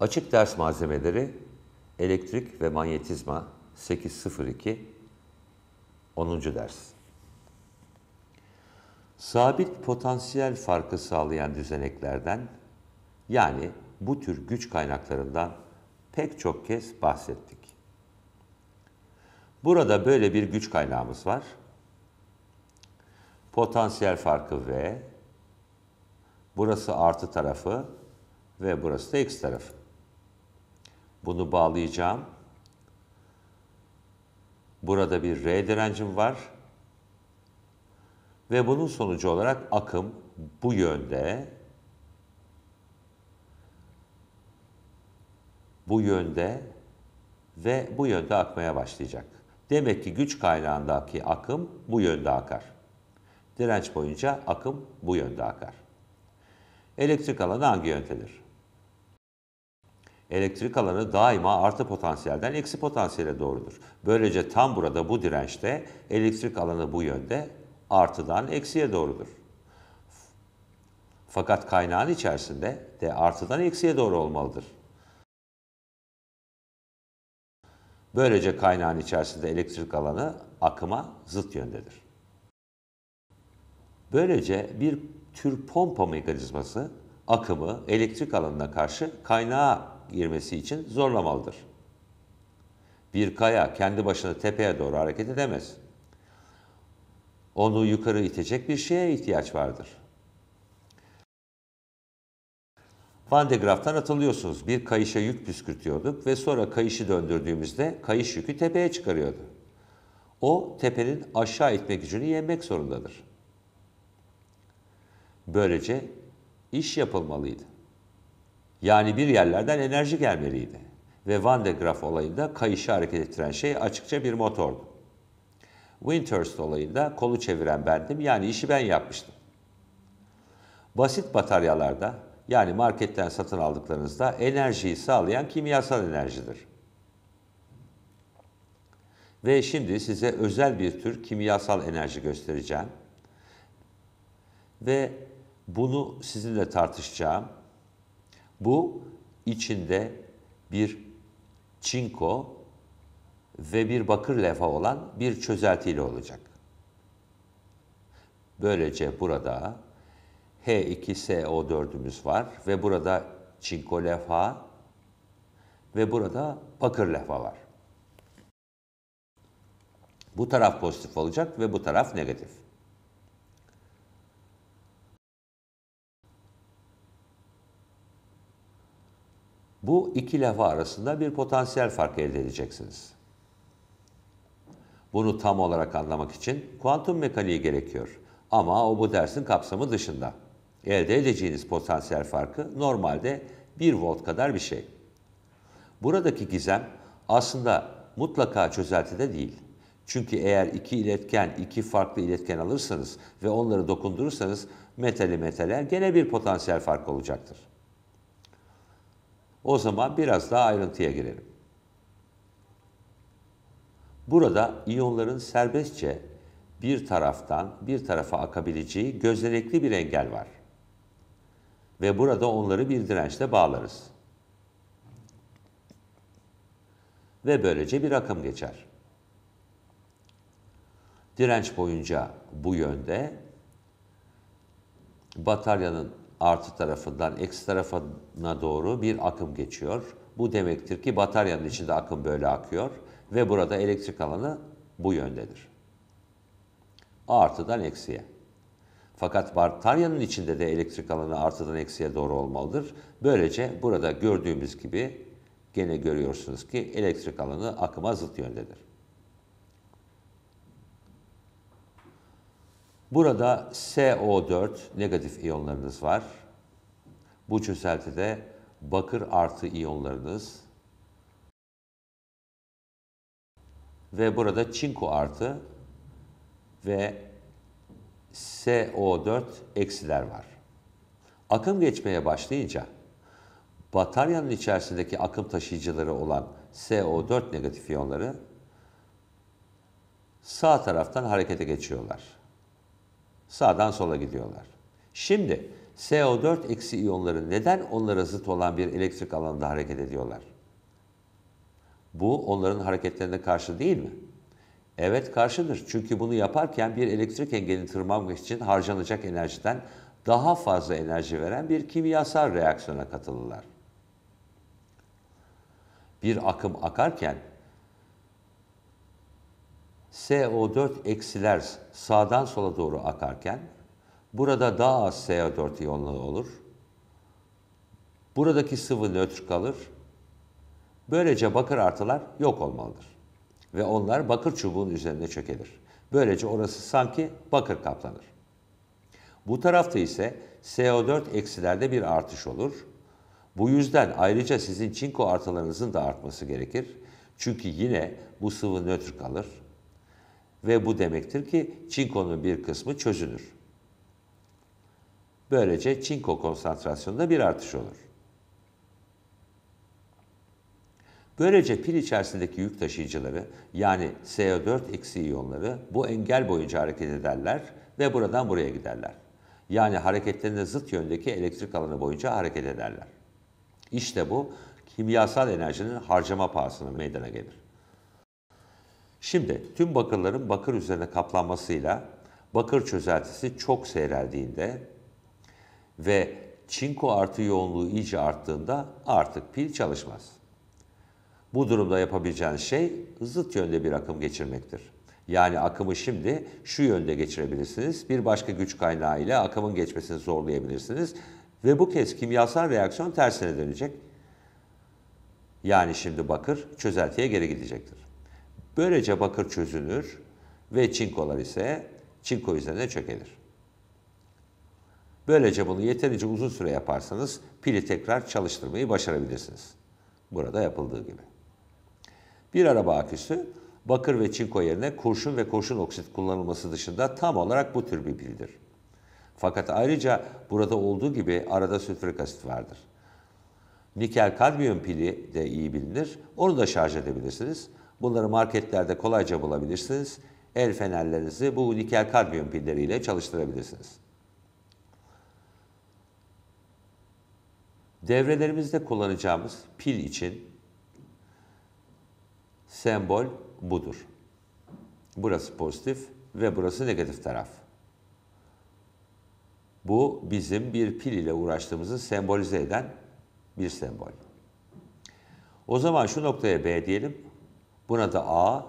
Açık ders malzemeleri elektrik ve manyetizma 802 10. ders. Sabit potansiyel farkı sağlayan düzeneklerden yani bu tür güç kaynaklarından pek çok kez bahsettik. Burada böyle bir güç kaynağımız var. Potansiyel farkı V, burası artı tarafı ve burası da eksi tarafı. Bunu bağlayacağım. Burada bir R direncim var. Ve bunun sonucu olarak akım bu yönde bu yönde ve bu yönde akmaya başlayacak. Demek ki güç kaynağındaki akım bu yönde akar. Direnç boyunca akım bu yönde akar. Elektrik alanı hangi yöntedir? elektrik alanı daima artı potansiyelden eksi potansiyele doğrudur. Böylece tam burada bu dirençte elektrik alanı bu yönde artıdan eksiye doğrudur. Fakat kaynağın içerisinde de artıdan eksiye doğru olmalıdır. Böylece kaynağın içerisinde elektrik alanı akıma zıt yöndedir. Böylece bir tür pompa mekanizması akımı elektrik alanına karşı kaynağa girmesi için zorlamalıdır. Bir kaya kendi başına tepeye doğru hareket edemez. Onu yukarı itecek bir şeye ihtiyaç vardır. Van de Graaff'tan atılıyorsunuz. Bir kayışa yük püskürtüyorduk ve sonra kayışı döndürdüğümüzde kayış yükü tepeye çıkarıyordu. O tepenin aşağı itme gücünü yenmek zorundadır. Böylece iş yapılmalıydı. Yani bir yerlerden enerji gelmeliydi. Ve Van de Graaff olayında kayışı hareket ettiren şey açıkça bir motordu. Winters olayında kolu çeviren bendim yani işi ben yapmıştım. Basit bataryalarda yani marketten satın aldıklarınızda enerjiyi sağlayan kimyasal enerjidir. Ve şimdi size özel bir tür kimyasal enerji göstereceğim. Ve bunu sizinle tartışacağım bu içinde bir çinko ve bir bakır levha olan bir çözeltiyle olacak. Böylece burada H2SO4'ümüz var ve burada çinko levha ve burada bakır levha var. Bu taraf pozitif olacak ve bu taraf negatif. Bu iki lafı arasında bir potansiyel fark elde edeceksiniz. Bunu tam olarak anlamak için kuantum mekaniği gerekiyor. Ama o bu dersin kapsamı dışında. Elde edeceğiniz potansiyel farkı normalde 1 volt kadar bir şey. Buradaki gizem aslında mutlaka çözeltide değil. Çünkü eğer iki iletken, iki farklı iletken alırsanız ve onları dokundurursanız metali metaler gene bir potansiyel fark olacaktır. O zaman biraz daha ayrıntıya girelim. Burada iyonların serbestçe bir taraftan bir tarafa akabileceği gözenekli bir engel var. Ve burada onları bir dirençle bağlarız. Ve böylece bir akım geçer. Direnç boyunca bu yönde bataryanın artı tarafından eksi tarafına doğru bir akım geçiyor. Bu demektir ki bataryanın içinde akım böyle akıyor ve burada elektrik alanı bu yöndedir. Artıdan eksiye. Fakat bataryanın içinde de elektrik alanı artıdan eksiye doğru olmalıdır. Böylece burada gördüğümüz gibi gene görüyorsunuz ki elektrik alanı akıma zıt yöndedir. Burada co 4 negatif iyonlarınız var. Bu çözeltide bakır artı iyonlarınız ve burada çinko artı ve co 4 eksiler var. Akım geçmeye başlayınca bataryanın içerisindeki akım taşıyıcıları olan co 4 negatif iyonları sağ taraftan harekete geçiyorlar. Sağdan sola gidiyorlar. Şimdi CO4 eksi iyonları neden onlara zıt olan bir elektrik alanında hareket ediyorlar? Bu onların hareketlerine karşı değil mi? Evet karşıdır. Çünkü bunu yaparken bir elektrik engelini tırmanmak için harcanacak enerjiden daha fazla enerji veren bir kimyasal reaksiyona katılırlar. Bir akım akarken SO4 eksiler sağdan sola doğru akarken burada daha az SO4 iyonluğu olur. Buradaki sıvı nötr kalır. Böylece bakır artılar yok olmalıdır. Ve onlar bakır çubuğun üzerine çökelir. Böylece orası sanki bakır kaplanır. Bu tarafta ise SO4 eksilerde bir artış olur. Bu yüzden ayrıca sizin çinko artılarınızın da artması gerekir. Çünkü yine bu sıvı nötr kalır ve bu demektir ki çinkonun bir kısmı çözünür. Böylece çinko konsantrasyonunda bir artış olur. Böylece pil içerisindeki yük taşıyıcıları yani CO4 eksi iyonları bu engel boyunca hareket ederler ve buradan buraya giderler. Yani hareketlerine zıt yöndeki elektrik alanı boyunca hareket ederler. İşte bu kimyasal enerjinin harcama pahasına meydana gelir. Şimdi tüm bakırların bakır üzerine kaplanmasıyla bakır çözeltisi çok seyreldiğinde ve çinko artı yoğunluğu iyice arttığında artık pil çalışmaz. Bu durumda yapabileceğiniz şey zıt yönde bir akım geçirmektir. Yani akımı şimdi şu yönde geçirebilirsiniz. Bir başka güç kaynağı ile akımın geçmesini zorlayabilirsiniz. Ve bu kez kimyasal reaksiyon tersine dönecek. Yani şimdi bakır çözeltiye geri gidecektir. Böylece bakır çözünür ve çinkolar ise çinko üzerine çökelir. Böylece bunu yeterince uzun süre yaparsanız pili tekrar çalıştırmayı başarabilirsiniz. Burada yapıldığı gibi. Bir araba aküsü bakır ve çinko yerine kurşun ve kurşun oksit kullanılması dışında tam olarak bu tür bir pildir. Fakat ayrıca burada olduğu gibi arada sülfürik asit vardır. Nikel kadmiyum pili de iyi bilinir. Onu da şarj edebilirsiniz. Bunları marketlerde kolayca bulabilirsiniz. El fenerlerinizi bu nikel kadmiyum pilleriyle çalıştırabilirsiniz. Devrelerimizde kullanacağımız pil için sembol budur. Burası pozitif ve burası negatif taraf. Bu bizim bir pil ile uğraştığımızı sembolize eden bir sembol. O zaman şu noktaya B diyelim. Buna da A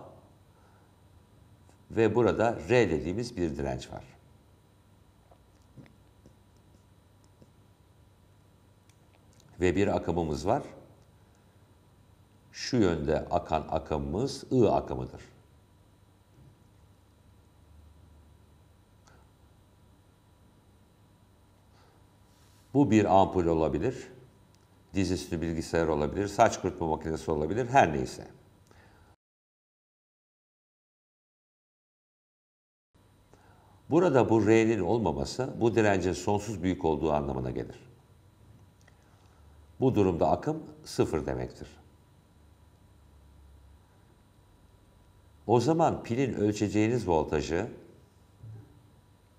ve burada R dediğimiz bir direnç var. Ve bir akımımız var. Şu yönde akan akımımız I akımıdır. Bu bir ampul olabilir, dizüstü bilgisayar olabilir, saç kurutma makinesi olabilir, her neyse. Burada bu R'nin olmaması bu direncin sonsuz büyük olduğu anlamına gelir. Bu durumda akım sıfır demektir. O zaman pilin ölçeceğiniz voltajı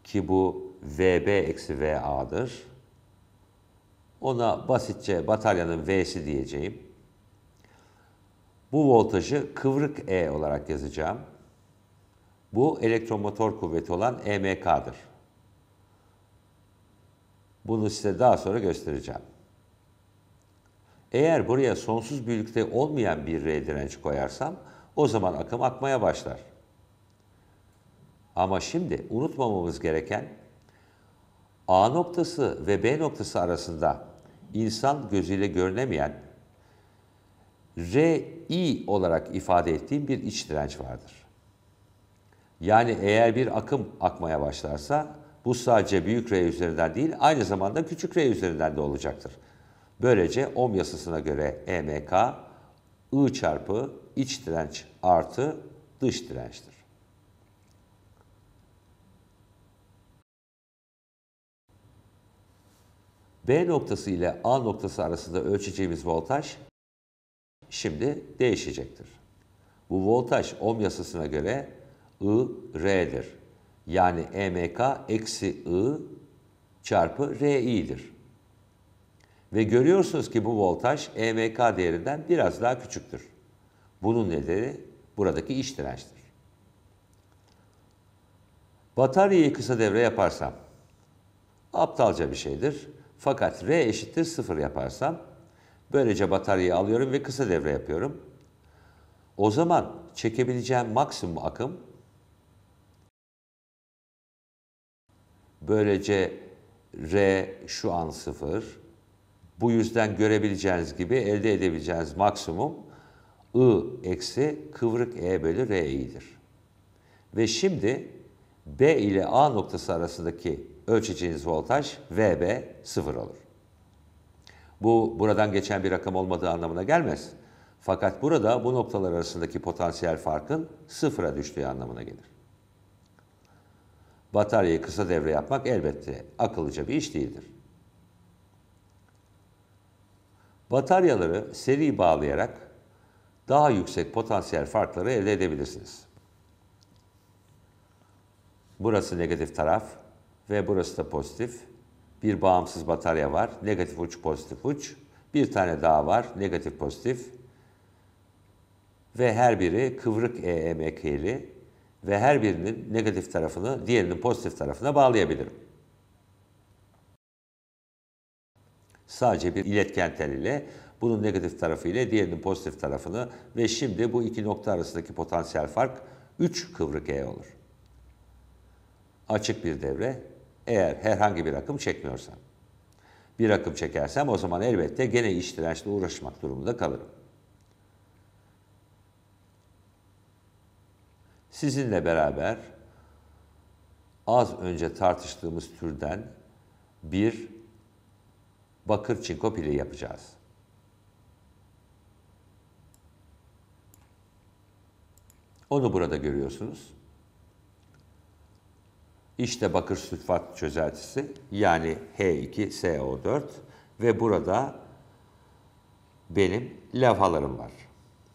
ki bu VB eksi VA'dır. Ona basitçe bataryanın V'si diyeceğim. Bu voltajı kıvrık E olarak yazacağım. Bu elektromotor kuvveti olan EMK'dır. Bunu size daha sonra göstereceğim. Eğer buraya sonsuz büyüklükte olmayan bir R direnci koyarsam o zaman akım akmaya başlar. Ama şimdi unutmamamız gereken A noktası ve B noktası arasında insan gözüyle görünemeyen RI olarak ifade ettiğim bir iç direnç vardır. Yani eğer bir akım akmaya başlarsa bu sadece büyük R üzerinden değil aynı zamanda küçük R üzerinden de olacaktır. Böylece Ohm yasasına göre EMK I çarpı iç direnç artı dış dirençtir. B noktası ile A noktası arasında ölçeceğimiz voltaj şimdi değişecektir. Bu voltaj Ohm yasasına göre I, R'dir. Yani EMK eksi I çarpı RI'dir. Ve görüyorsunuz ki bu voltaj EMK değerinden biraz daha küçüktür. Bunun nedeni buradaki iç dirençtir. Bataryayı kısa devre yaparsam, aptalca bir şeydir. Fakat R eşittir 0 yaparsam, böylece bataryayı alıyorum ve kısa devre yapıyorum. O zaman çekebileceğim maksimum akım Böylece R şu an sıfır. Bu yüzden görebileceğiniz gibi elde edebileceğiniz maksimum I eksi kıvrık E bölü R'i'dir. Ve şimdi B ile A noktası arasındaki ölçeceğiniz voltaj VB sıfır olur. Bu buradan geçen bir rakam olmadığı anlamına gelmez. Fakat burada bu noktalar arasındaki potansiyel farkın sıfıra düştüğü anlamına gelir bataryayı kısa devre yapmak elbette akıllıca bir iş değildir. Bataryaları seri bağlayarak daha yüksek potansiyel farkları elde edebilirsiniz. Burası negatif taraf ve burası da pozitif. Bir bağımsız batarya var. Negatif uç, pozitif uç. Bir tane daha var. Negatif, pozitif. Ve her biri kıvrık EMK'li ve her birinin negatif tarafını diğerinin pozitif tarafına bağlayabilirim. Sadece bir iletken teliyle bunun negatif tarafı ile diğerinin pozitif tarafını ve şimdi bu iki nokta arasındaki potansiyel fark 3 kıvrık E olur. Açık bir devre eğer herhangi bir akım çekmiyorsam. Bir akım çekersem o zaman elbette gene iş dirençle uğraşmak durumunda kalırım. sizinle beraber az önce tartıştığımız türden bir bakır çinko pili yapacağız. Onu burada görüyorsunuz. İşte bakır sülfat çözeltisi yani H2SO4 ve burada benim levhalarım var.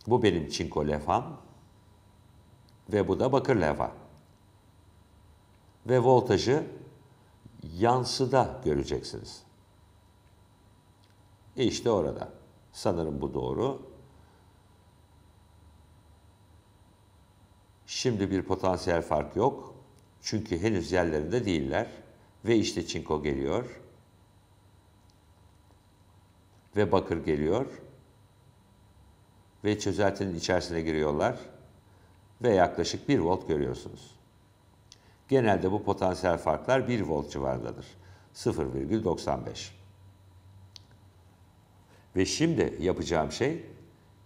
Bu benim çinko levham ve bu da bakır levha. Ve voltajı yansıda göreceksiniz. İşte orada. Sanırım bu doğru. Şimdi bir potansiyel fark yok. Çünkü henüz yerlerinde değiller. Ve işte çinko geliyor. Ve bakır geliyor. Ve çözeltinin içerisine giriyorlar ve yaklaşık 1 volt görüyorsunuz. Genelde bu potansiyel farklar 1 volt civarındadır. 0,95. Ve şimdi yapacağım şey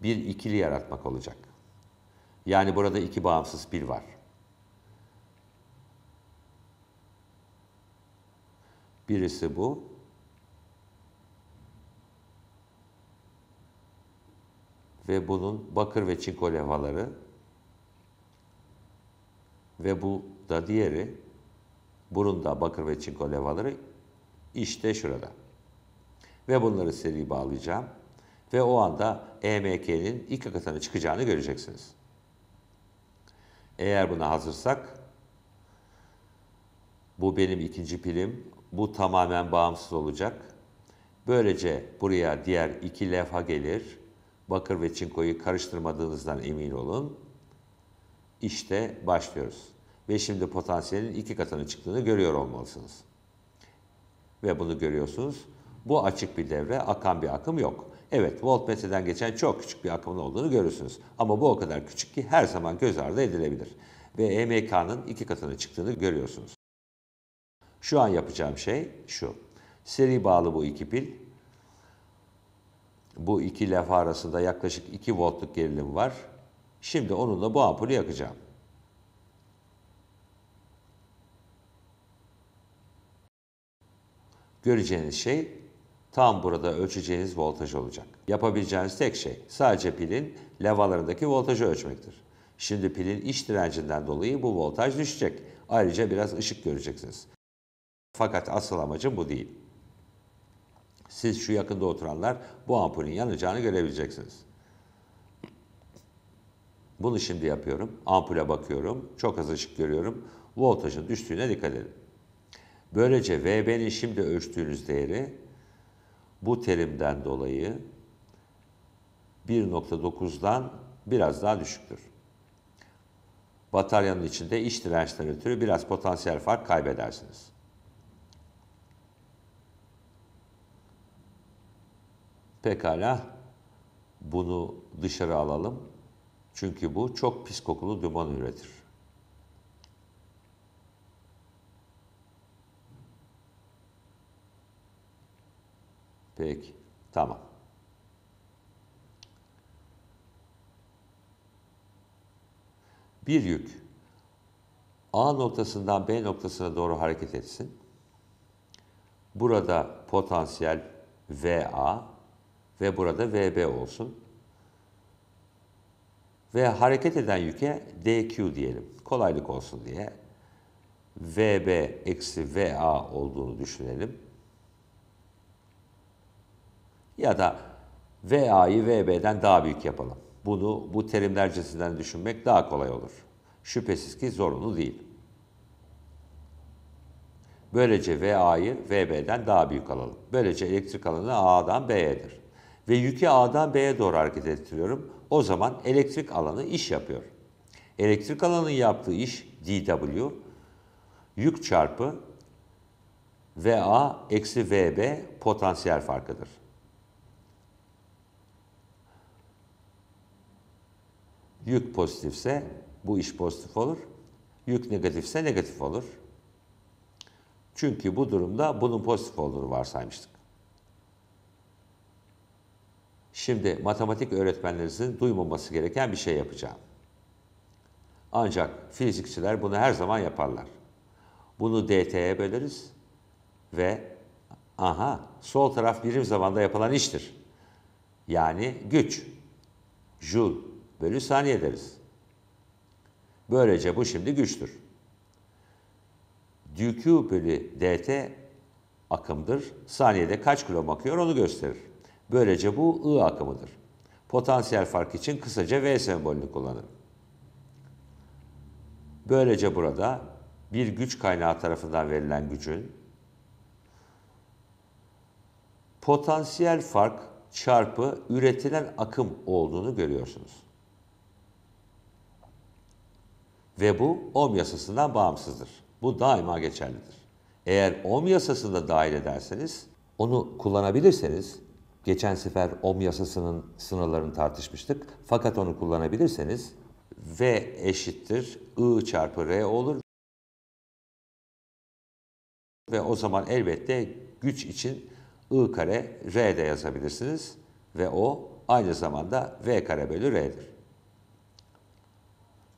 bir ikili yaratmak olacak. Yani burada iki bağımsız pil var. Birisi bu. Ve bunun bakır ve çinko levhaları ve bu da diğeri burunda bakır ve çinko levaları işte şurada. Ve bunları seri bağlayacağım ve o anda EMK'nin ilk akısına çıkacağını göreceksiniz. Eğer buna hazırsak bu benim ikinci pilim. Bu tamamen bağımsız olacak. Böylece buraya diğer iki levha gelir. Bakır ve çinkoyu karıştırmadığınızdan emin olun işte başlıyoruz. Ve şimdi potansiyelin iki katına çıktığını görüyor olmalısınız. Ve bunu görüyorsunuz. Bu açık bir devre, akan bir akım yok. Evet, voltmetreden geçen çok küçük bir akımın olduğunu görürsünüz. Ama bu o kadar küçük ki her zaman göz ardı edilebilir. Ve EMK'nın iki katına çıktığını görüyorsunuz. Şu an yapacağım şey şu. Seri bağlı bu iki pil. Bu iki laf arasında yaklaşık 2 voltluk gerilim var Şimdi onunla bu ampulü yakacağım. Göreceğiniz şey tam burada ölçeceğiniz voltaj olacak. Yapabileceğiniz tek şey sadece pilin levalarındaki voltajı ölçmektir. Şimdi pilin iç direncinden dolayı bu voltaj düşecek. Ayrıca biraz ışık göreceksiniz. Fakat asıl amacım bu değil. Siz şu yakında oturanlar bu ampulün yanacağını görebileceksiniz. Bunu şimdi yapıyorum. Ampule bakıyorum. Çok az ışık görüyorum. Voltajın düştüğüne dikkat edin. Böylece VB'nin şimdi ölçtüğünüz değeri bu terimden dolayı 1.9'dan biraz daha düşüktür. Bataryanın içinde iç dirençten ötürü biraz potansiyel fark kaybedersiniz. Pekala bunu dışarı alalım. Çünkü bu çok pis kokulu duman üretir. Peki, tamam. Bir yük A noktasından B noktasına doğru hareket etsin. Burada potansiyel VA ve burada VB olsun. Ve hareket eden yüke DQ diyelim. Kolaylık olsun diye. VB eksi VA olduğunu düşünelim. Ya da VA'yı VB'den daha büyük yapalım. Bunu bu terimler cinsinden düşünmek daha kolay olur. Şüphesiz ki zorunlu değil. Böylece VA'yı VB'den daha büyük alalım. Böylece elektrik alanı A'dan B'yedir. Ve yükü A'dan B'ye doğru hareket ettiriyorum. O zaman elektrik alanı iş yapıyor. Elektrik alanı yaptığı iş dW yük çarpı VA eksi VB potansiyel farkıdır. Yük pozitifse bu iş pozitif olur. Yük negatifse negatif olur. Çünkü bu durumda bunun pozitif olduğunu varsaymıştık. Şimdi matematik öğretmenlerinizin duymaması gereken bir şey yapacağım. Ancak fizikçiler bunu her zaman yaparlar. Bunu dt'ye böleriz ve aha sol taraf birim zamanda yapılan iştir. Yani güç. Joule bölü saniye deriz. Böylece bu şimdi güçtür. dq bölü dt akımdır. Saniyede kaç kilo akıyor onu gösterir. Böylece bu I akımıdır. Potansiyel fark için kısaca V sembolünü kullanırım. Böylece burada bir güç kaynağı tarafından verilen gücün potansiyel fark çarpı üretilen akım olduğunu görüyorsunuz. Ve bu ohm yasasından bağımsızdır. Bu daima geçerlidir. Eğer ohm yasasını da dahil ederseniz, onu kullanabilirseniz Geçen sefer OM yasasının sınırlarını tartışmıştık. Fakat onu kullanabilirseniz V eşittir I çarpı R olur. Ve o zaman elbette güç için I kare R de yazabilirsiniz. Ve o aynı zamanda V kare bölü R'dir.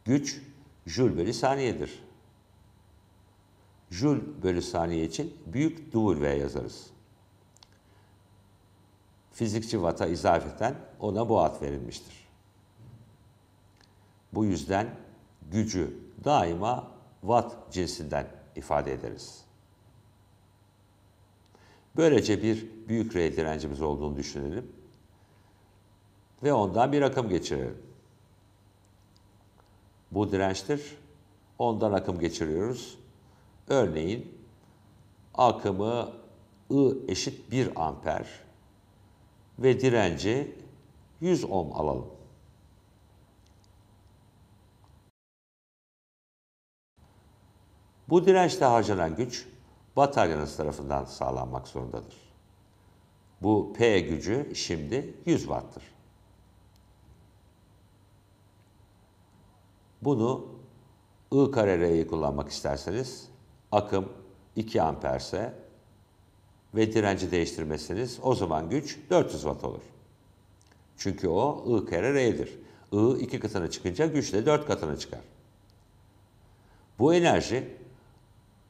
Güç joule bölü saniyedir. Joule bölü saniye için büyük W yazarız fizikçi vata izafeten ona bu ad verilmiştir. Bu yüzden gücü daima watt cinsinden ifade ederiz. Böylece bir büyük R direncimiz olduğunu düşünelim ve ondan bir akım geçirelim. Bu dirençtir. Ondan akım geçiriyoruz. Örneğin akımı I eşit 1 amper ve direnci 100 ohm alalım. Bu dirençte harcanan güç bataryanız tarafından sağlanmak zorundadır. Bu P gücü şimdi 100 watt'tır. Bunu I kare R'yi kullanmak isterseniz akım 2 amperse ve direnci değiştirmesiniz. O zaman güç 400 watt olur. Çünkü o I kere R'dir. I iki katına çıkınca güç de 4 katına çıkar. Bu enerji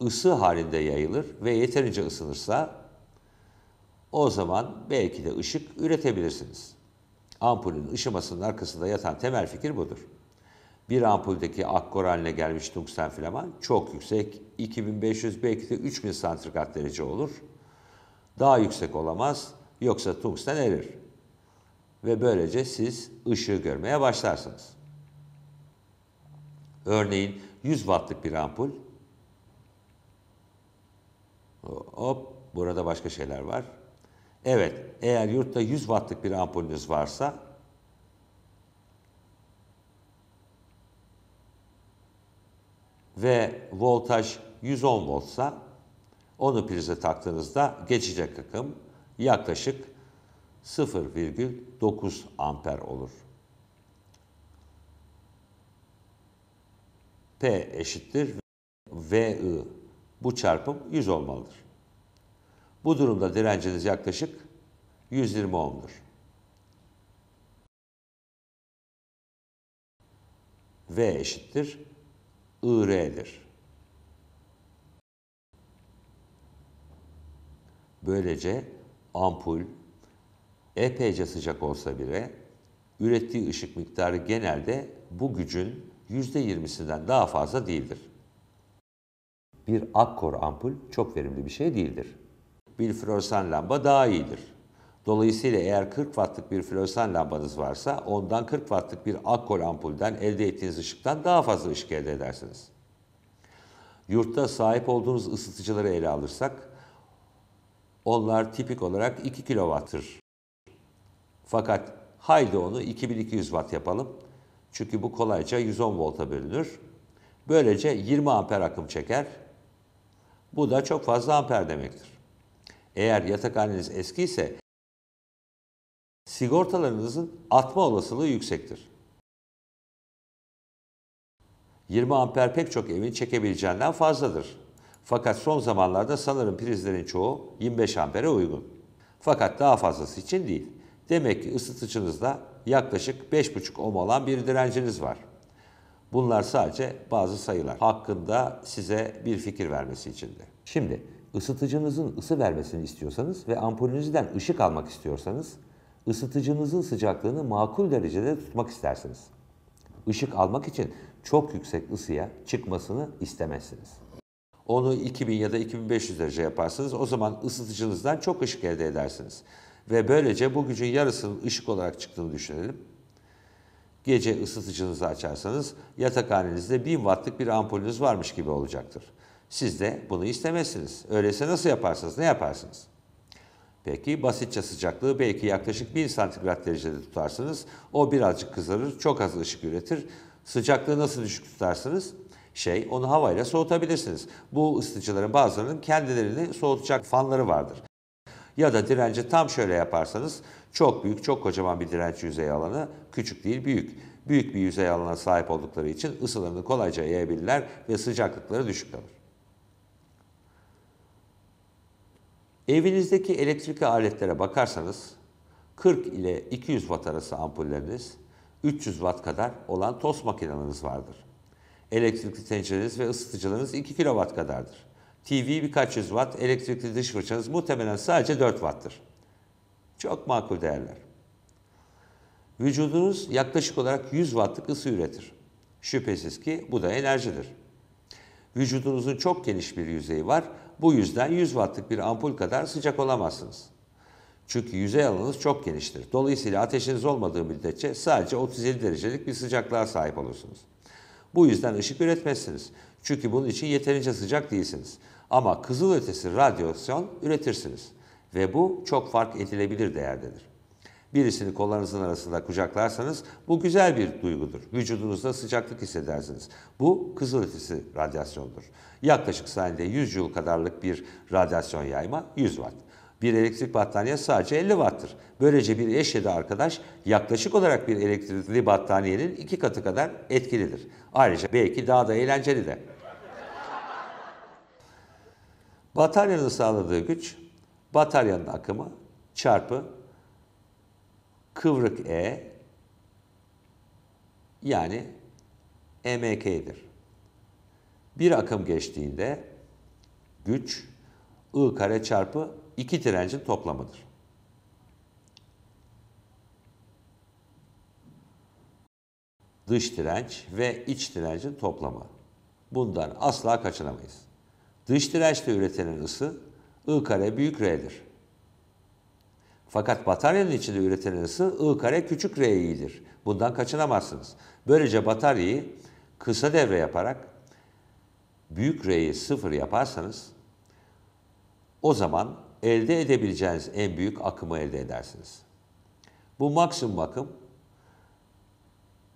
ısı halinde yayılır ve yeterince ısınırsa o zaman belki de ışık üretebilirsiniz. Ampulün ışımasının arkasında yatan temel fikir budur. Bir ampuldeki akkor haline gelmiş tungsten filaman çok yüksek 2500 belki de 3000 santigrat derece olur daha yüksek olamaz yoksa tungsten erir. Ve böylece siz ışığı görmeye başlarsınız. Örneğin 100 wattlık bir ampul. Hop burada başka şeyler var. Evet eğer yurtta 100 wattlık bir ampulünüz varsa ve voltaj 110 voltsa onu prize taktığınızda geçecek akım yaklaşık 0,9 amper olur. P eşittir VI. Bu çarpım 100 olmalıdır. Bu durumda direnciniz yaklaşık 120 ohm'dur. V eşittir IR'dir. Böylece ampul epeyce sıcak olsa bile ürettiği ışık miktarı genelde bu gücün %20'sinden daha fazla değildir. Bir akkor ampul çok verimli bir şey değildir. Bir floresan lamba daha iyidir. Dolayısıyla eğer 40 wattlık bir floresan lambanız varsa ondan 40 wattlık bir akkor ampulden elde ettiğiniz ışıktan daha fazla ışık elde edersiniz. Yurtta sahip olduğunuz ısıtıcıları ele alırsak onlar tipik olarak 2 kW'tır. Fakat haydi onu 2200 watt yapalım. Çünkü bu kolayca 110 volta bölünür. Böylece 20 amper akım çeker. Bu da çok fazla amper demektir. Eğer yatakhaneniz eski ise sigortalarınızın atma olasılığı yüksektir. 20 amper pek çok evin çekebileceğinden fazladır. Fakat son zamanlarda sanırım prizlerin çoğu 25 ampere uygun. Fakat daha fazlası için değil. Demek ki ısıtıcınızda yaklaşık 5,5 ohm olan bir direnciniz var. Bunlar sadece bazı sayılar. Hakkında size bir fikir vermesi içindir. Şimdi ısıtıcınızın ısı vermesini istiyorsanız ve ampulünüzden ışık almak istiyorsanız ısıtıcınızın sıcaklığını makul derecede tutmak istersiniz. Işık almak için çok yüksek ısıya çıkmasını istemezsiniz. Onu 2000 ya da 2500 derece yaparsınız. O zaman ısıtıcınızdan çok ışık elde edersiniz. Ve böylece bu gücün yarısının ışık olarak çıktığını düşünelim. Gece ısıtıcınızı açarsanız yatakhanenizde 1000 wattlık bir ampulünüz varmış gibi olacaktır. Siz de bunu istemezsiniz. Öyleyse nasıl yaparsınız, ne yaparsınız? Peki basitçe sıcaklığı belki yaklaşık 1000 santigrat derecede tutarsınız. O birazcık kızarır, çok az ışık üretir. Sıcaklığı nasıl düşük tutarsınız? şey. Onu havayla soğutabilirsiniz. Bu ısıtıcıların bazılarının kendilerini soğutacak fanları vardır. Ya da direnci tam şöyle yaparsanız çok büyük, çok kocaman bir direnç yüzey alanı, küçük değil büyük. Büyük bir yüzey alanına sahip oldukları için ısılarını kolayca yayabilirler ve sıcaklıkları düşük kalır. Evinizdeki elektrikli aletlere bakarsanız 40 ile 200 watt arası ampulleriniz, 300 watt kadar olan toz makineleriniz vardır elektrikli tencereniz ve ısıtıcılarınız 2 kW kadardır. TV birkaç yüz watt, elektrikli diş fırçanız muhtemelen sadece 4 watt'tır. Çok makul değerler. Vücudunuz yaklaşık olarak 100 wattlık ısı üretir. Şüphesiz ki bu da enerjidir. Vücudunuzun çok geniş bir yüzeyi var. Bu yüzden 100 wattlık bir ampul kadar sıcak olamazsınız. Çünkü yüzey alanınız çok geniştir. Dolayısıyla ateşiniz olmadığı müddetçe sadece 37 derecelik bir sıcaklığa sahip olursunuz. Bu yüzden ışık üretmezsiniz. Çünkü bunun için yeterince sıcak değilsiniz. Ama kızılötesi radyasyon üretirsiniz. Ve bu çok fark edilebilir değerdedir. Birisini kollarınızın arasında kucaklarsanız bu güzel bir duygudur. Vücudunuzda sıcaklık hissedersiniz. Bu kızılötesi radyasyondur. Yaklaşık saniyede 100 yıl kadarlık bir radyasyon yayma 100 watt. Bir elektrik battaniyesi sadece 50 watt'tır. Böylece bir eşyede arkadaş yaklaşık olarak bir elektrikli battaniyenin iki katı kadar etkilidir. Ayrıca belki daha da eğlenceli de. Bataryanın sağladığı güç, bataryanın akımı çarpı kıvrık E yani MK'dir. Bir akım geçtiğinde güç I kare çarpı iki direncin toplamıdır. Dış direnç ve iç direncin toplamı. Bundan asla kaçınamayız. Dış dirençte üretilen ısı I kare büyük R'dir. Fakat bataryanın içinde üretilen ısı I kare küçük R iyidir. Bundan kaçınamazsınız. Böylece bataryayı kısa devre yaparak büyük R'yi sıfır yaparsanız o zaman elde edebileceğiniz en büyük akımı elde edersiniz. Bu maksimum akım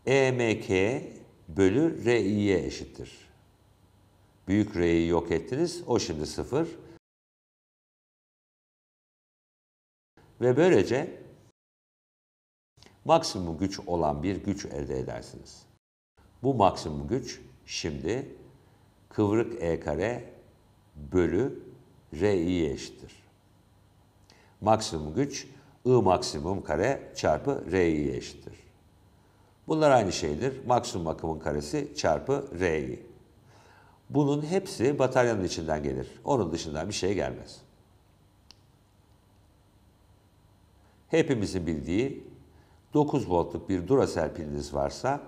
EMK bölü RI'ye eşittir. Büyük R'yi yok ettiniz. O şimdi sıfır. Ve böylece maksimum güç olan bir güç elde edersiniz. Bu maksimum güç şimdi kıvrık E kare bölü R'i'ye eşittir. Maksimum güç I maksimum kare çarpı R'yi eşittir. Bunlar aynı şeydir. Maksimum akımın karesi çarpı R'yi. Bunun hepsi bataryanın içinden gelir. Onun dışından bir şey gelmez. Hepimizin bildiği 9 voltluk bir Duracell piliniz varsa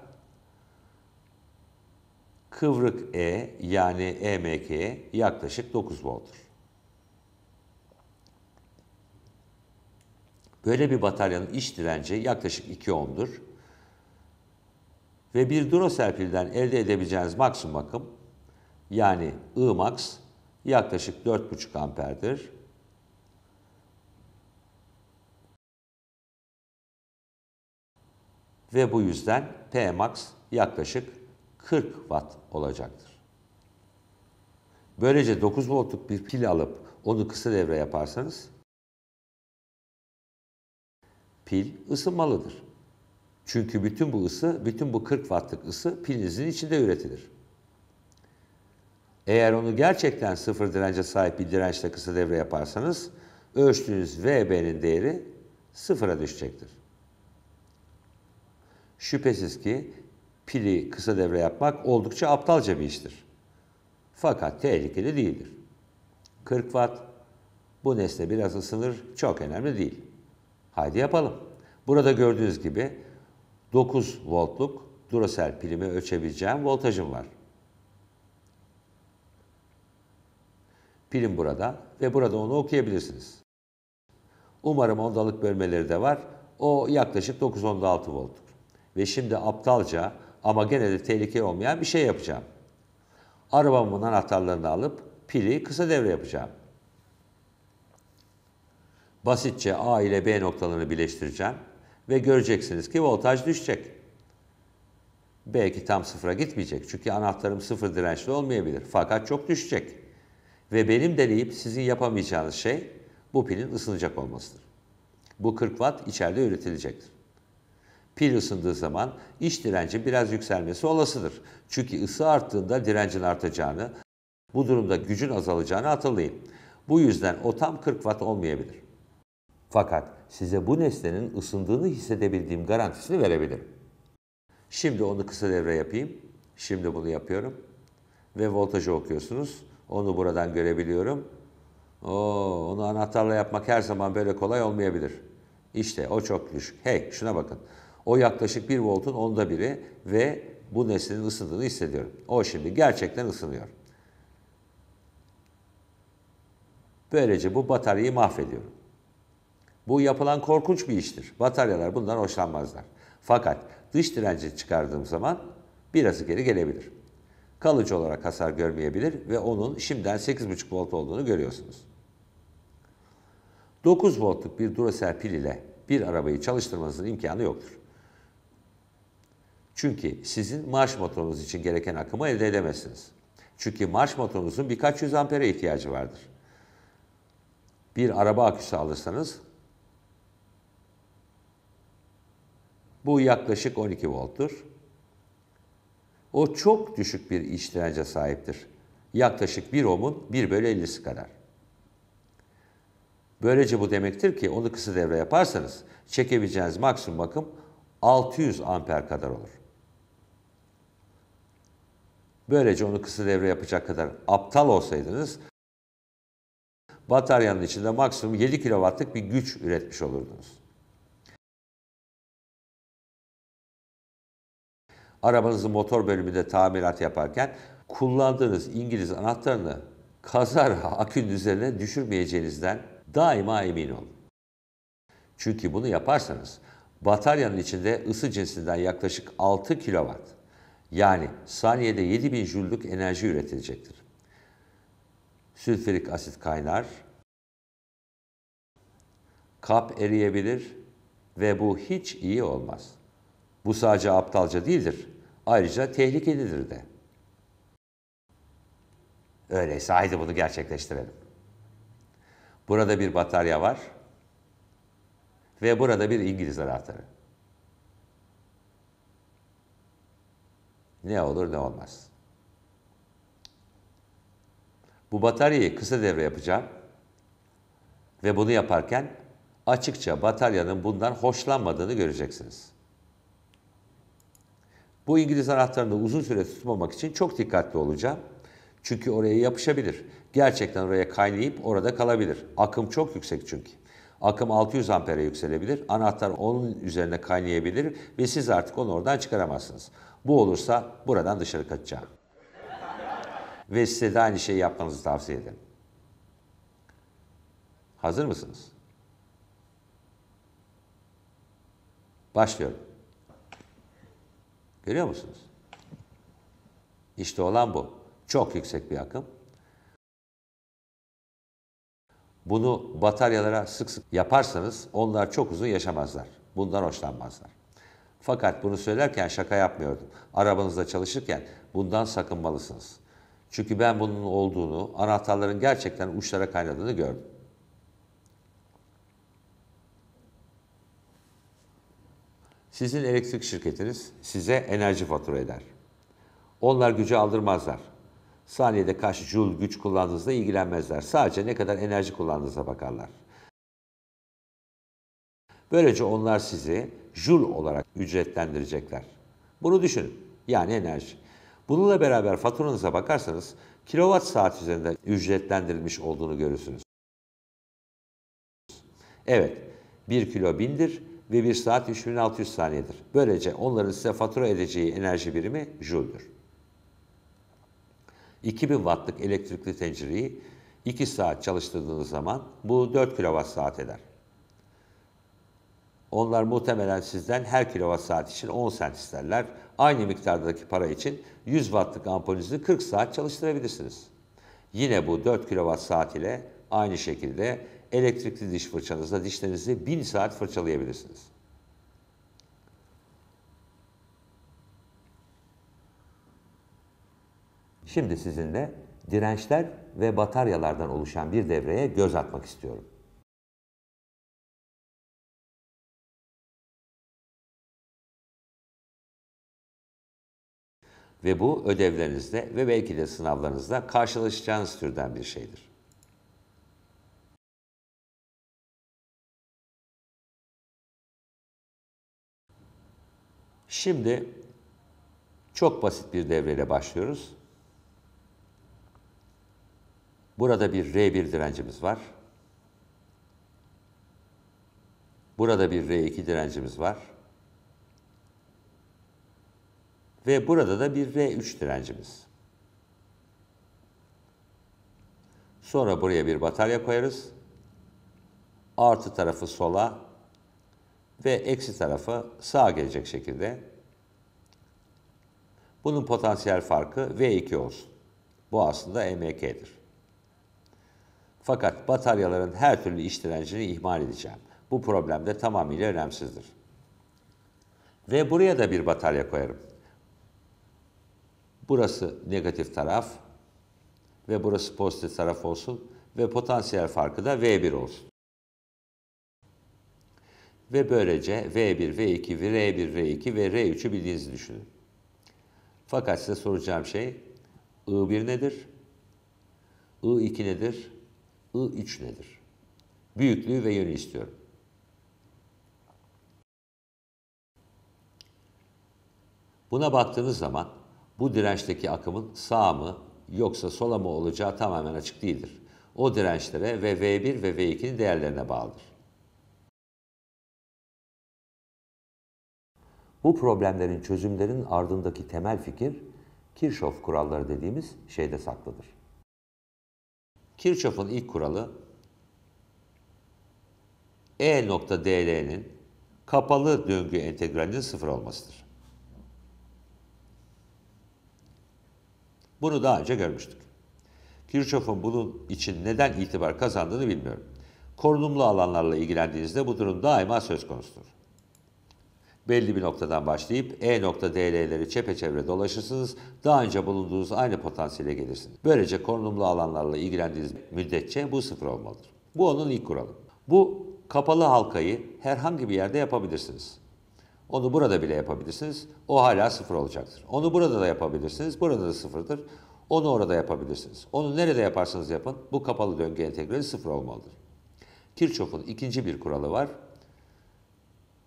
kıvrık E yani EMK yaklaşık 9 volttur. Böyle bir batalyanın iç direnci yaklaşık 2 ohm'dur. Ve bir pilden elde edebileceğiniz maksimum akım yani Imax max yaklaşık 4,5 amperdir. Ve bu yüzden Pmax yaklaşık 40 watt olacaktır. Böylece 9 voltluk bir pil alıp onu kısa devre yaparsanız pil ısınmalıdır. Çünkü bütün bu ısı, bütün bu 40 wattlık ısı pilinizin içinde üretilir. Eğer onu gerçekten sıfır dirence sahip bir dirençle kısa devre yaparsanız ölçtüğünüz VB'nin değeri sıfıra düşecektir. Şüphesiz ki pili kısa devre yapmak oldukça aptalca bir iştir. Fakat tehlikeli değildir. 40 watt bu nesne biraz ısınır çok önemli değil. Haydi yapalım. Burada gördüğünüz gibi 9 voltluk Duracell pilimi ölçebileceğim voltajım var. Pilim burada ve burada onu okuyabilirsiniz. Umarım ondalık bölmeleri de var. O yaklaşık 9 onda 6 Ve şimdi aptalca ama gene de tehlikeli olmayan bir şey yapacağım. Arabamın anahtarlarını alıp pili kısa devre yapacağım. Basitçe A ile B noktalarını birleştireceğim ve göreceksiniz ki voltaj düşecek. Belki tam sıfıra gitmeyecek çünkü anahtarım sıfır dirençli olmayabilir fakat çok düşecek. Ve benim deneyip sizin yapamayacağınız şey bu pilin ısınacak olmasıdır. Bu 40 watt içeride üretilecektir. Pil ısındığı zaman iç direncin biraz yükselmesi olasıdır. Çünkü ısı arttığında direncin artacağını, bu durumda gücün azalacağını hatırlayın. Bu yüzden o tam 40 watt olmayabilir. Fakat size bu nesnenin ısındığını hissedebildiğim garantisini verebilirim. Şimdi onu kısa devre yapayım. Şimdi bunu yapıyorum. Ve voltajı okuyorsunuz. Onu buradan görebiliyorum. Oo, onu anahtarla yapmak her zaman böyle kolay olmayabilir. İşte o çok düşük. Hey şuna bakın. O yaklaşık 1 voltun onda biri ve bu nesnenin ısındığını hissediyorum. O şimdi gerçekten ısınıyor. Böylece bu bataryayı mahvediyorum. Bu yapılan korkunç bir iştir. Bataryalar bundan hoşlanmazlar. Fakat dış direnci çıkardığım zaman biraz geri gelebilir. Kalıcı olarak hasar görmeyebilir ve onun şimdiden 8,5 volt olduğunu görüyorsunuz. 9 voltluk bir Duracell pil ile bir arabayı çalıştırmanızın imkanı yoktur. Çünkü sizin marş motorunuz için gereken akımı elde edemezsiniz. Çünkü marş motorunuzun birkaç yüz ampere ihtiyacı vardır. Bir araba aküsü alırsanız Bu yaklaşık 12 volttur. O çok düşük bir iştinaca sahiptir. Yaklaşık 1 ohmun 1 bölü 50'si kadar. Böylece bu demektir ki onu kısa devre yaparsanız çekebileceğiniz maksimum akım 600 amper kadar olur. Böylece onu kısa devre yapacak kadar aptal olsaydınız bataryanın içinde maksimum 7 kW'lık bir güç üretmiş olurdunuz. Arabanızı motor bölümünde tamirat yaparken kullandığınız İngiliz anahtarını kazara akünün üzerine düşürmeyeceğinizden daima emin olun. Çünkü bunu yaparsanız bataryanın içinde ısı cinsinden yaklaşık 6 kW yani saniyede 7000 jüllük enerji üretilecektir. Sülfürik asit kaynar, kap eriyebilir ve bu hiç iyi olmaz. Bu sadece aptalca değildir Ayrıca tehlikelidir de. Öyleyse haydi bunu gerçekleştirelim. Burada bir batarya var ve burada bir İngiliz anahtarı. Ne olur ne olmaz. Bu bataryayı kısa devre yapacağım ve bunu yaparken açıkça bataryanın bundan hoşlanmadığını göreceksiniz. Bu İngiliz anahtarını uzun süre tutmamak için çok dikkatli olacağım. Çünkü oraya yapışabilir. Gerçekten oraya kaynayıp orada kalabilir. Akım çok yüksek çünkü. Akım 600 ampere yükselebilir. Anahtar onun üzerine kaynayabilir ve siz artık onu oradan çıkaramazsınız. Bu olursa buradan dışarı kaçacağım. ve size de aynı şeyi yapmanızı tavsiye ederim. Hazır mısınız? Başlıyorum. Görüyor musunuz? İşte olan bu. Çok yüksek bir akım. Bunu bataryalara sık sık yaparsanız onlar çok uzun yaşamazlar. Bundan hoşlanmazlar. Fakat bunu söylerken şaka yapmıyordum. Arabanızda çalışırken bundan sakınmalısınız. Çünkü ben bunun olduğunu, anahtarların gerçekten uçlara kaynadığını gördüm. Sizin elektrik şirketiniz size enerji fatura eder. Onlar gücü aldırmazlar. Saniyede kaç joule güç kullandığınızla ilgilenmezler. Sadece ne kadar enerji kullandığınıza bakarlar. Böylece onlar sizi joule olarak ücretlendirecekler. Bunu düşünün. Yani enerji. Bununla beraber faturanıza bakarsanız kilowatt saat üzerinde ücretlendirilmiş olduğunu görürsünüz. Evet, 1 kilo 1000'dir ve 1 saat 3600 saniyedir. Böylece onların size fatura edeceği enerji birimi Joule'dür. 2000 wattlık elektrikli tencereyi 2 saat çalıştırdığınız zaman bu 4 kilowatt saat eder. Onlar muhtemelen sizden her kilowatt saat için 10 sent isterler. Aynı miktardaki para için 100 wattlık ampulünüzü 40 saat çalıştırabilirsiniz. Yine bu 4 kilowatt saat ile aynı şekilde elektrikli diş fırçanızla dişlerinizi bin saat fırçalayabilirsiniz. Şimdi sizinle dirençler ve bataryalardan oluşan bir devreye göz atmak istiyorum. Ve bu ödevlerinizde ve belki de sınavlarınızda karşılaşacağınız türden bir şeydir. Şimdi çok basit bir devreyle başlıyoruz. Burada bir R1 direncimiz var. Burada bir R2 direncimiz var. Ve burada da bir R3 direncimiz. Sonra buraya bir batarya koyarız. Artı tarafı sola, ve eksi tarafı sağa gelecek şekilde. Bunun potansiyel farkı V2 olsun. Bu aslında EMK'dir. Fakat bataryaların her türlü iç direncini ihmal edeceğim. Bu problem de tamamıyla önemsizdir. Ve buraya da bir batarya koyarım. Burası negatif taraf ve burası pozitif taraf olsun ve potansiyel farkı da V1 olsun. Ve böylece V1, V2, R1, R2 ve R3'ü bildiğinizi düşünün. Fakat size soracağım şey I1 nedir? I2 nedir? I3 nedir? Büyüklüğü ve yönü istiyorum. Buna baktığınız zaman bu dirençteki akımın sağ mı yoksa sola mı olacağı tamamen açık değildir. O dirençlere ve V1 ve V2'nin değerlerine bağlıdır. Bu problemlerin çözümlerinin ardındaki temel fikir Kirchhoff kuralları dediğimiz şeyde saklıdır. Kirchhoff'un ilk kuralı E nokta dl'nin kapalı döngü integralinin sıfır olmasıdır. Bunu daha önce görmüştük. Kirchhoff'un bunun için neden itibar kazandığını bilmiyorum. Korunumlu alanlarla ilgilendiğinizde bu durum daima söz konusudur. Belli bir noktadan başlayıp E.DL'leri çepeçevre dolaşırsınız. Daha önce bulunduğunuz aynı potansiyele gelirsiniz. Böylece korunumlu alanlarla ilgilendiğiniz müddetçe bu sıfır olmalıdır. Bu onun ilk kuralı. Bu kapalı halkayı herhangi bir yerde yapabilirsiniz. Onu burada bile yapabilirsiniz. O hala sıfır olacaktır. Onu burada da yapabilirsiniz. Burada da sıfırdır. Onu orada yapabilirsiniz. Onu nerede yaparsanız yapın bu kapalı döngü entegrali sıfır olmalıdır. Kirchhoff'un ikinci bir kuralı var.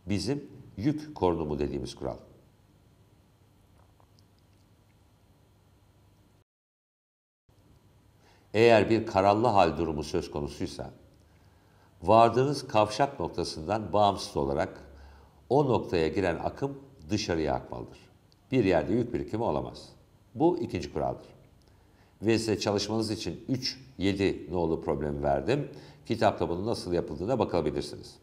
Bizim yük korunumu dediğimiz kural. Eğer bir karallı hal durumu söz konusuysa, vardığınız kavşak noktasından bağımsız olarak o noktaya giren akım dışarıya akmalıdır. Bir yerde yük birikimi olamaz. Bu ikinci kuraldır. Ve size çalışmanız için 3-7 nolu problemi verdim. Kitapta bunun nasıl yapıldığına bakabilirsiniz.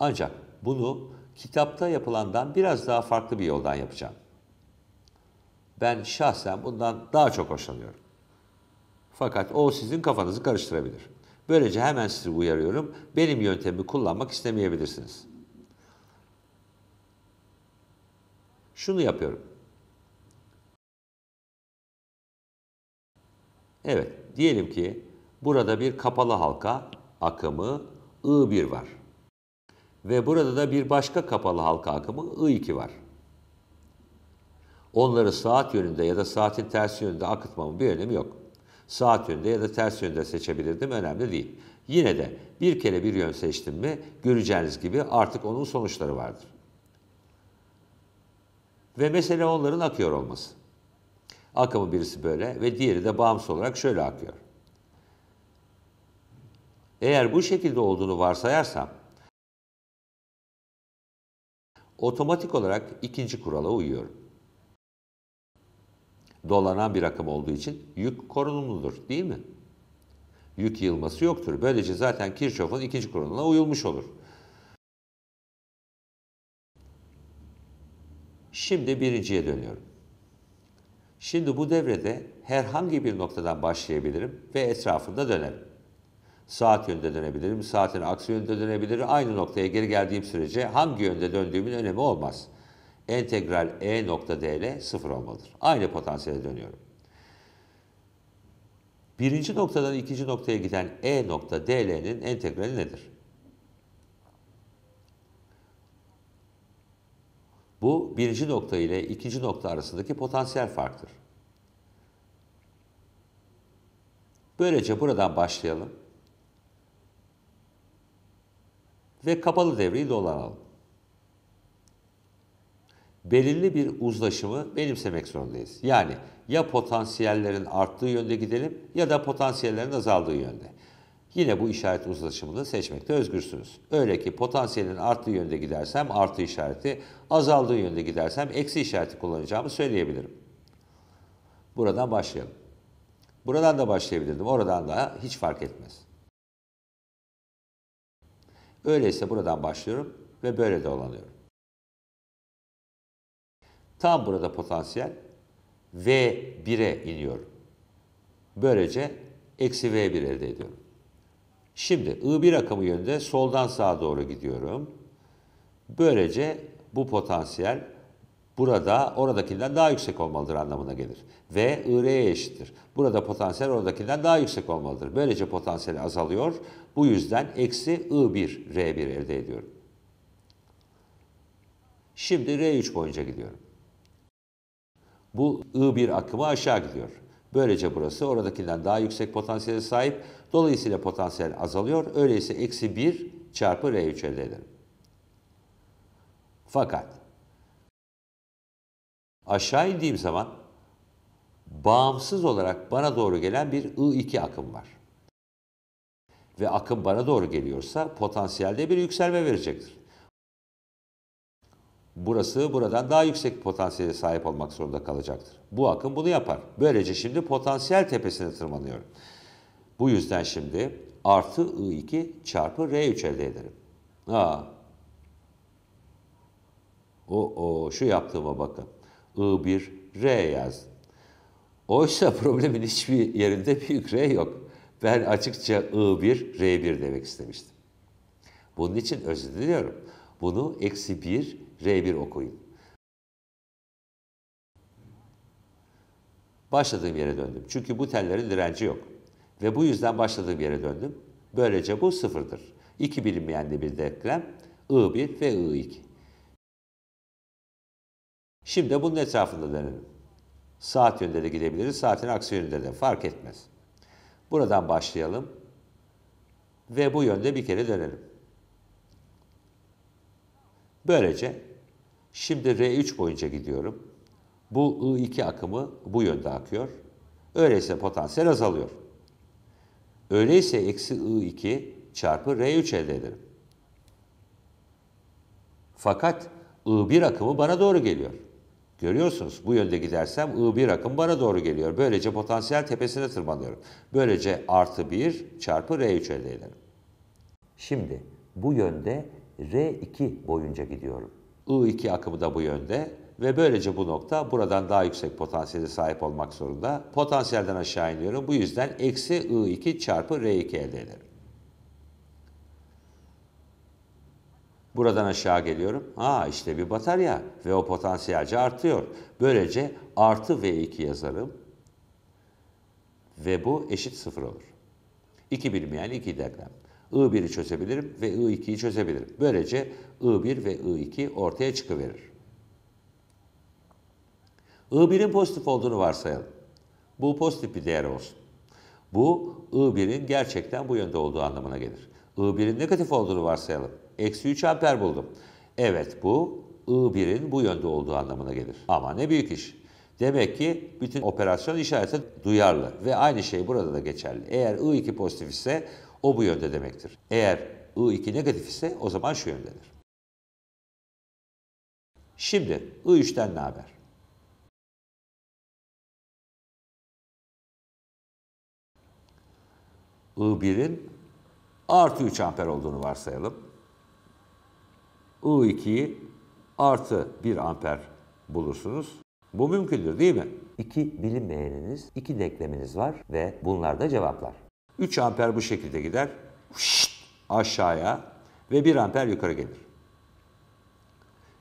Ancak bunu kitapta yapılandan biraz daha farklı bir yoldan yapacağım. Ben şahsen bundan daha çok hoşlanıyorum. Fakat o sizin kafanızı karıştırabilir. Böylece hemen sizi uyarıyorum. Benim yöntemi kullanmak istemeyebilirsiniz. Şunu yapıyorum. Evet, diyelim ki burada bir kapalı halka akımı I1 var. Ve burada da bir başka kapalı halka akımı I2 var. Onları saat yönünde ya da saatin ters yönünde akıtmamın bir önemi yok. Saat yönünde ya da ters yönünde seçebilirdim, önemli değil. Yine de bir kere bir yön seçtim mi göreceğiniz gibi artık onun sonuçları vardır. Ve mesele onların akıyor olması. Akımı birisi böyle ve diğeri de bağımsız olarak şöyle akıyor. Eğer bu şekilde olduğunu varsayarsam otomatik olarak ikinci kurala uyuyorum. Dolanan bir akım olduğu için yük korunumludur değil mi? Yük yılması yoktur. Böylece zaten Kirchhoff'un ikinci kuralına uyulmuş olur. Şimdi birinciye dönüyorum. Şimdi bu devrede herhangi bir noktadan başlayabilirim ve etrafında dönerim saat yönde dönebilirim, saatin aksi yönde dönebilir. Aynı noktaya geri geldiğim sürece hangi yönde döndüğümün önemi olmaz. Entegral E nokta dl sıfır olmalıdır. Aynı potansiyele dönüyorum. Birinci noktadan ikinci noktaya giden E nokta DL'nin entegrali nedir? Bu birinci nokta ile ikinci nokta arasındaki potansiyel farktır. Böylece buradan başlayalım. ve kapalı devreyi dolar al. Belirli bir uzlaşımı benimsemek zorundayız. Yani ya potansiyellerin arttığı yönde gidelim ya da potansiyellerin azaldığı yönde. Yine bu işaret uzlaşımını seçmekte özgürsünüz. Öyle ki potansiyelin arttığı yönde gidersem artı işareti, azaldığı yönde gidersem eksi işareti kullanacağımı söyleyebilirim. Buradan başlayalım. Buradan da başlayabilirdim, oradan da hiç fark etmez. Öyleyse buradan başlıyorum ve böyle dolanıyorum. Tam burada potansiyel V1'e iniyorum. Böylece eksi V1 elde ediyorum. Şimdi I1 akımı yönünde soldan sağa doğru gidiyorum. Böylece bu potansiyel burada oradakinden daha yüksek olmalıdır anlamına gelir. Ve IR'ye eşittir. Burada potansiyel oradakinden daha yüksek olmalıdır. Böylece potansiyeli azalıyor. Bu yüzden eksi I1, R1 elde ediyorum. Şimdi R3 boyunca gidiyorum. Bu I1 akımı aşağı gidiyor. Böylece burası oradakinden daha yüksek potansiyele sahip. Dolayısıyla potansiyel azalıyor. Öyleyse eksi 1 çarpı R3 elde ederim. Fakat Aşağı indiğim zaman bağımsız olarak bana doğru gelen bir I2 akım var. Ve akım bana doğru geliyorsa potansiyelde bir yükselme verecektir. Burası buradan daha yüksek potansiyele sahip olmak zorunda kalacaktır. Bu akım bunu yapar. Böylece şimdi potansiyel tepesine tırmanıyorum. Bu yüzden şimdi artı I2 çarpı R3 elde ederim. Aa. O, o şu yaptığıma bakın. I1, R yazdım. Oysa problemin hiçbir yerinde büyük R yok. Ben açıkça I1, R1 demek istemiştim. Bunun için özür diliyorum. Bunu eksi 1, R1 okuyun. Başladığım yere döndüm. Çünkü bu tellerin direnci yok. Ve bu yüzden başladığım yere döndüm. Böylece bu sıfırdır. İki bilinmeyen de bir denklem I1 ve I2. Şimdi bunun etrafında dönelim. Saat yönünde de gidebiliriz, saatin aksi yönünde de fark etmez. Buradan başlayalım ve bu yönde bir kere dönelim. Böylece şimdi R3 boyunca gidiyorum. Bu I2 akımı bu yönde akıyor. Öyleyse potansiyel azalıyor. Öyleyse eksi I2 çarpı R3 elde ederim. Fakat I1 akımı bana doğru geliyor. Görüyorsunuz bu yönde gidersem I1 akım bana doğru geliyor. Böylece potansiyel tepesine tırmanıyorum. Böylece artı 1 çarpı R3 elde ederim. Şimdi bu yönde R2 boyunca gidiyorum. I2 akımı da bu yönde ve böylece bu nokta buradan daha yüksek potansiyele sahip olmak zorunda. Potansiyelden aşağı iniyorum. Bu yüzden eksi I2 çarpı R2 elde ederim. Buradan aşağı geliyorum. Aa işte bir batarya ve o potansiyelce artıyor. Böylece artı V2 yazarım. Ve bu eşit sıfır olur. 2 bilmeyen 2 denklem. I1'i çözebilirim ve I2'yi çözebilirim. Böylece I1 ve I2 ortaya çıkıverir. I1'in pozitif olduğunu varsayalım. Bu pozitif bir değer olsun. Bu I1'in gerçekten bu yönde olduğu anlamına gelir. I1'in negatif olduğunu varsayalım. Eksi 3 amper buldum. Evet bu I1'in bu yönde olduğu anlamına gelir. Ama ne büyük iş. Demek ki bütün operasyon işareti duyarlı ve aynı şey burada da geçerli. Eğer I2 pozitif ise o bu yönde demektir. Eğer I2 negatif ise o zaman şu yöndedir. Şimdi I3'ten ne haber? I1'in artı 3 amper olduğunu varsayalım. I2'yi artı 1 amper bulursunuz. Bu mümkündür değil mi? İki bilinmeyeniniz, iki denkleminiz var ve bunlar da cevaplar. 3 amper bu şekilde gider Huşt, aşağıya ve 1 amper yukarı gelir.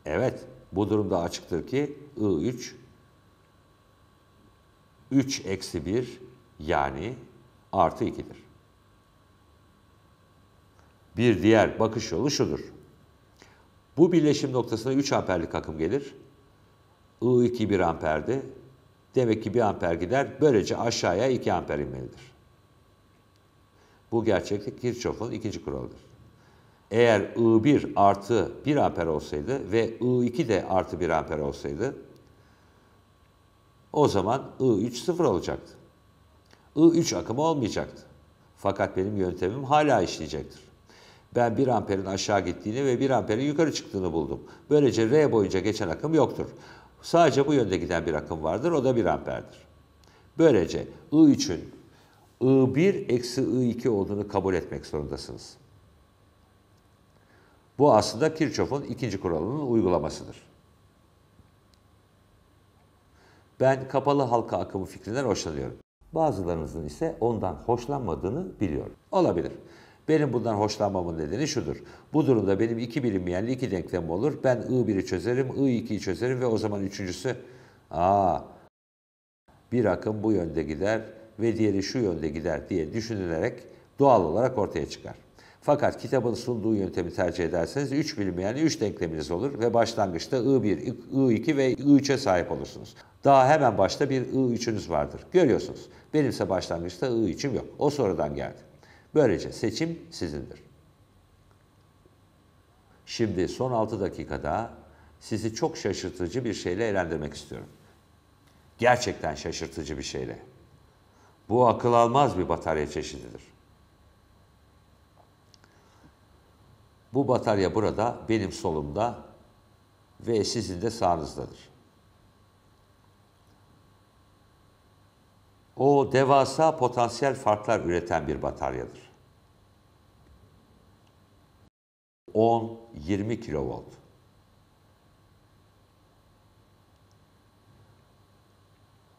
Evet, bu durumda açıktır ki I3 3 eksi 1 yani artı 2'dir. Bir diğer bakış yolu şudur. Bu birleşim noktasına 3 amperlik akım gelir. I2 1 amperdi. Demek ki 1 amper gider. Böylece aşağıya 2 amper inmelidir. Bu gerçekte Kirchhoff'un ikinci kuralıdır. Eğer I1 artı 1 amper olsaydı ve I2 de artı 1 amper olsaydı o zaman I3 sıfır olacaktı. I3 akımı olmayacaktı. Fakat benim yöntemim hala işleyecektir. Ben 1 amperin aşağı gittiğini ve 1 amperin yukarı çıktığını buldum. Böylece R boyunca geçen akım yoktur. Sadece bu yönde giden bir akım vardır, o da 1 amperdir. Böylece I3'ün I1 eksi I2 olduğunu kabul etmek zorundasınız. Bu aslında Kirchhoff'un ikinci kuralının uygulamasıdır. Ben kapalı halka akımı fikrinden hoşlanıyorum. Bazılarınızın ise ondan hoşlanmadığını biliyorum. Olabilir. Benim bundan hoşlanmamın nedeni şudur. Bu durumda benim iki bilinmeyenli iki denklem olur. Ben I1'i çözerim, I2'yi çözerim ve o zaman üçüncüsü aa bir akım bu yönde gider ve diğeri şu yönde gider diye düşünülerek doğal olarak ortaya çıkar. Fakat kitabın sunduğu yöntemi tercih ederseniz 3 bilinmeyenli 3 denkleminiz olur ve başlangıçta I1, I2 ve I3'e sahip olursunuz. Daha hemen başta bir I3'ünüz vardır. Görüyorsunuz. Benimse başlangıçta I3'üm yok. O sonradan geldi. Böylece seçim sizindir. Şimdi son 6 dakikada sizi çok şaşırtıcı bir şeyle eğlendirmek istiyorum. Gerçekten şaşırtıcı bir şeyle. Bu akıl almaz bir batarya çeşididir. Bu batarya burada, benim solumda ve sizin de sağınızdadır. o devasa potansiyel farklar üreten bir bataryadır. 10-20 kilovolt.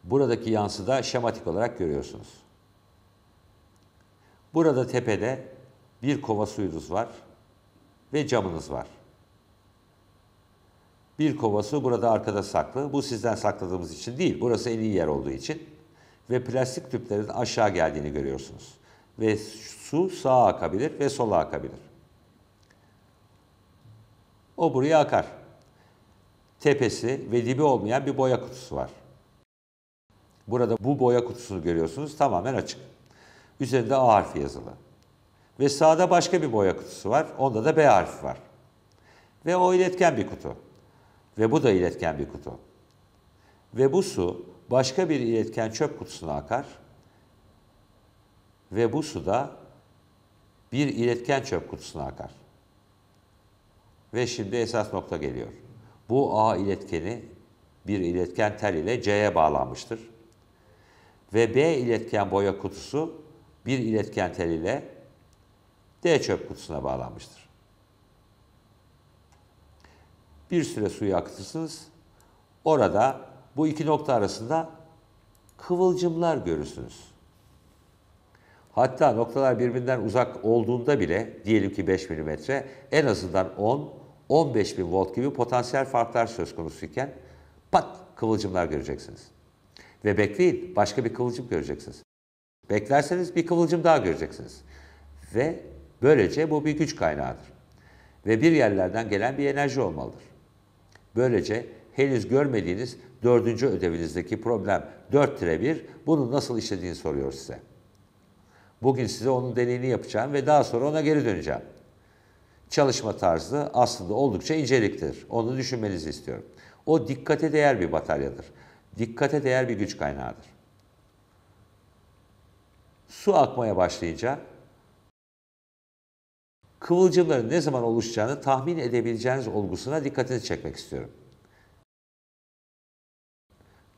Buradaki yansıda şematik olarak görüyorsunuz. Burada tepede bir kova suyunuz var ve camınız var. Bir kovası burada arkada saklı. Bu sizden sakladığımız için değil. Burası en iyi yer olduğu için ve plastik tüplerin aşağı geldiğini görüyorsunuz. Ve su sağa akabilir ve sola akabilir. O buraya akar. Tepesi ve dibi olmayan bir boya kutusu var. Burada bu boya kutusunu görüyorsunuz tamamen açık. Üzerinde A harfi yazılı. Ve sağda başka bir boya kutusu var. Onda da B harfi var. Ve o iletken bir kutu. Ve bu da iletken bir kutu. Ve bu su başka bir iletken çöp kutusuna akar ve bu su da bir iletken çöp kutusuna akar. Ve şimdi esas nokta geliyor. Bu A iletkeni bir iletken tel ile C'ye bağlanmıştır. Ve B iletken boya kutusu bir iletken tel ile D çöp kutusuna bağlanmıştır. Bir süre suyu akıtırsınız. Orada bu iki nokta arasında kıvılcımlar görürsünüz. Hatta noktalar birbirinden uzak olduğunda bile diyelim ki 5 mm en azından 10 15 bin volt gibi potansiyel farklar söz konusuyken, iken pat kıvılcımlar göreceksiniz. Ve bekleyin başka bir kıvılcım göreceksiniz. Beklerseniz bir kıvılcım daha göreceksiniz. Ve böylece bu bir güç kaynağıdır. Ve bir yerlerden gelen bir enerji olmalıdır. Böylece henüz görmediğiniz Dördüncü ödevinizdeki problem 4-1. Bunu nasıl işlediğini soruyor size. Bugün size onun deneyini yapacağım ve daha sonra ona geri döneceğim. Çalışma tarzı aslında oldukça inceliktir. Onu düşünmenizi istiyorum. O dikkate değer bir bataryadır. Dikkate değer bir güç kaynağıdır. Su akmaya başlayınca kıvılcımların ne zaman oluşacağını tahmin edebileceğiniz olgusuna dikkatinizi çekmek istiyorum.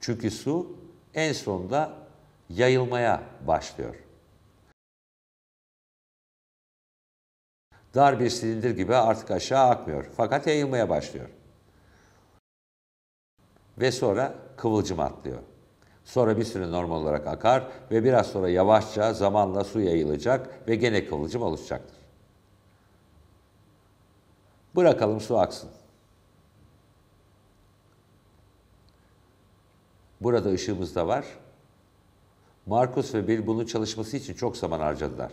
Çünkü su en sonunda yayılmaya başlıyor. Dar bir silindir gibi artık aşağı akmıyor fakat yayılmaya başlıyor. Ve sonra kıvılcım atlıyor. Sonra bir süre normal olarak akar ve biraz sonra yavaşça zamanla su yayılacak ve gene kıvılcım oluşacaktır. Bırakalım su aksın. Burada ışığımız da var. Markus ve Bill bunun çalışması için çok zaman harcadılar.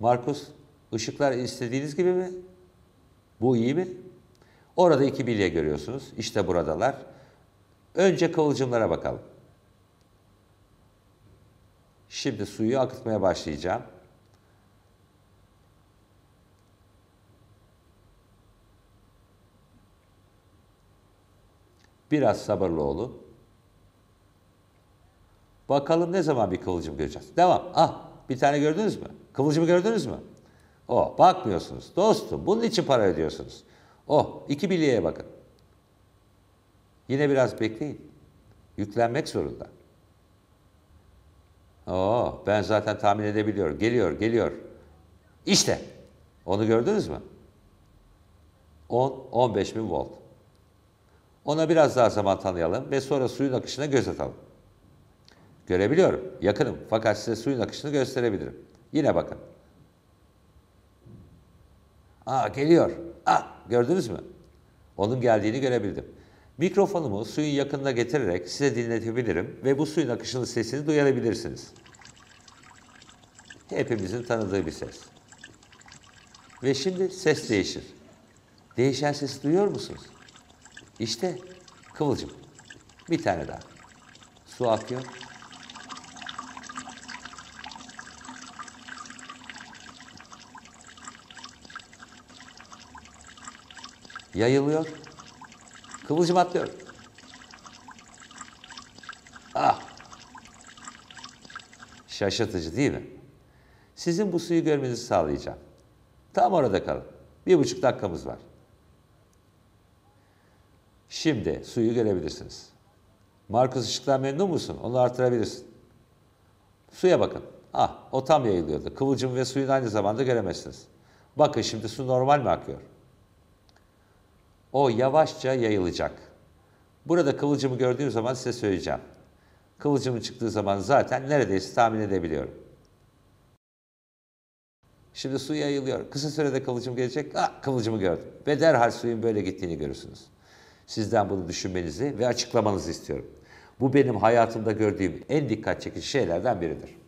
Markus, ışıklar istediğiniz gibi mi? Bu iyi mi? Orada iki bilye görüyorsunuz. İşte buradalar. Önce kıvılcımlara bakalım. Şimdi suyu akıtmaya başlayacağım. Biraz sabırlı olun. Bakalım ne zaman bir kıvılcım göreceğiz. Devam. Ah bir tane gördünüz mü? Kıvılcımı gördünüz mü? Oh bakmıyorsunuz. Dostum bunun için para ödüyorsunuz. Oh iki bilyeye bakın. Yine biraz bekleyin. Yüklenmek zorunda. Oo, oh, ben zaten tahmin edebiliyorum. Geliyor, geliyor. İşte. Onu gördünüz mü? 10-15 bin volt. Ona biraz daha zaman tanıyalım ve sonra suyun akışına göz atalım. Görebiliyorum. Yakınım. Fakat size suyun akışını gösterebilirim. Yine bakın. Aa geliyor. aa gördünüz mü? Onun geldiğini görebildim. Mikrofonumu suyun yakınına getirerek size dinletebilirim ve bu suyun akışının sesini duyabilirsiniz. Hepimizin tanıdığı bir ses. Ve şimdi ses değişir. Değişen sesi duyuyor musunuz? İşte kıvılcım. Bir tane daha. Su akıyor. Yayılıyor. Kıvılcım atlıyor. Ah! Şaşırtıcı değil mi? Sizin bu suyu görmenizi sağlayacağım. Tam orada kalın. Bir buçuk dakikamız var. Şimdi suyu görebilirsiniz. Markus ışıktan memnun musun? Onu artırabilirsin. Suya bakın. Ah o tam yayılıyordu. Kıvılcım ve suyun aynı zamanda göremezsiniz. Bakın şimdi su normal mi akıyor? O yavaşça yayılacak. Burada kılıcımı gördüğüm zaman size söyleyeceğim. Kılıcımın çıktığı zaman zaten neredeyse tahmin edebiliyorum. Şimdi su yayılıyor. Kısa sürede kılıcım gelecek. Ah kılıcımı gördüm. Ve derhal suyun böyle gittiğini görürsünüz. Sizden bunu düşünmenizi ve açıklamanızı istiyorum. Bu benim hayatımda gördüğüm en dikkat çekici şeylerden biridir.